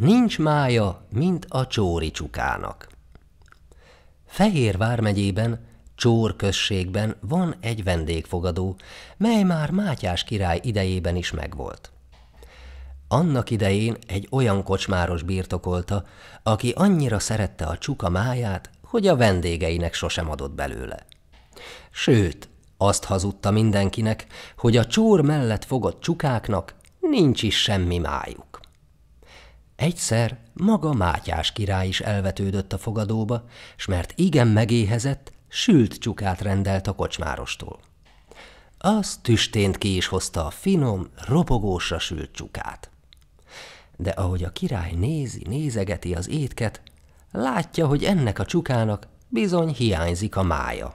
Nincs mája, mint a Csóri csukának. Fehér vármegyében, Csór községben van egy vendégfogadó, mely már Mátyás király idejében is megvolt. Annak idején egy olyan kocsmáros birtokolta, aki annyira szerette a csuka máját, hogy a vendégeinek sosem adott belőle. Sőt, azt hazudta mindenkinek, hogy a csór mellett fogott csukáknak nincs is semmi májuk. Egyszer maga Mátyás király is elvetődött a fogadóba, s mert igen megéhezett, sült csukát rendelt a kocsmárostól. Az tüstént ki is hozta a finom, ropogósra sült csukát. De ahogy a király nézi, nézegeti az étket, látja, hogy ennek a csukának bizony hiányzik a mája.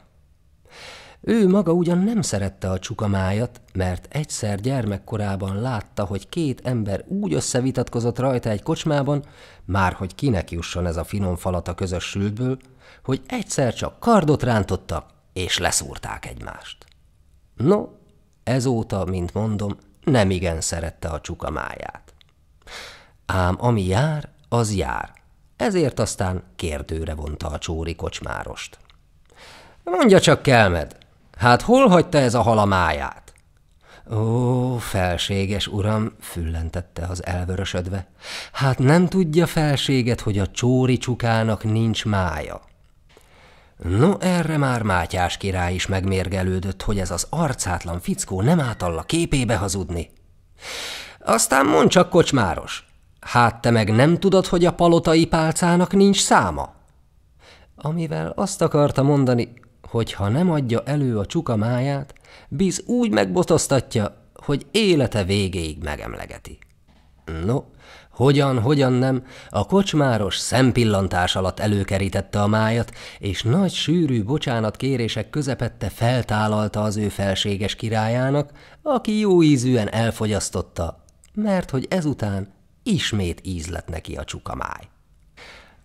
Ő maga ugyan nem szerette a csukamájat, mert egyszer gyermekkorában látta, hogy két ember úgy összevitatkozott rajta egy kocsmában, már hogy kinek jusson ez a finom falat a közös sültből, hogy egyszer csak kardot rántottak, és leszúrták egymást. No, ezóta, mint mondom, nem igen szerette a csukamáját. Ám ami jár, az jár, ezért aztán kérdőre vonta a csóri kocsmárost. Mondja csak, Kelmed, Hát hol hagyta ez a halamáját? Ó, felséges uram, füllentette az elvörösödve. Hát nem tudja felséget, hogy a csóri csukának nincs mája. No, erre már Mátyás király is megmérgelődött, hogy ez az arcátlan fickó nem átalla képébe hazudni. Aztán mond csak, kocsmáros, hát te meg nem tudod, hogy a palotai pálcának nincs száma? Amivel azt akarta mondani, hogy ha nem adja elő a csuka máját, Biz úgy megbotoztatja, hogy élete végéig megemlegeti. No, hogyan, hogyan nem, a kocsmáros szempillantás alatt előkerítette a májat, és nagy sűrű bocsánat kérések közepette feltálalta az ő felséges királyának, aki jó ízűen elfogyasztotta, mert hogy ezután ismét íz lett neki a csukamáj.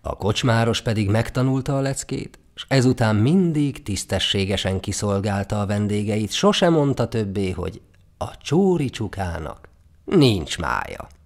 A kocsmáros pedig megtanulta a leckét, és ezután mindig tisztességesen kiszolgálta a vendégeit, sose mondta többé, hogy a csóri csukának nincs mája.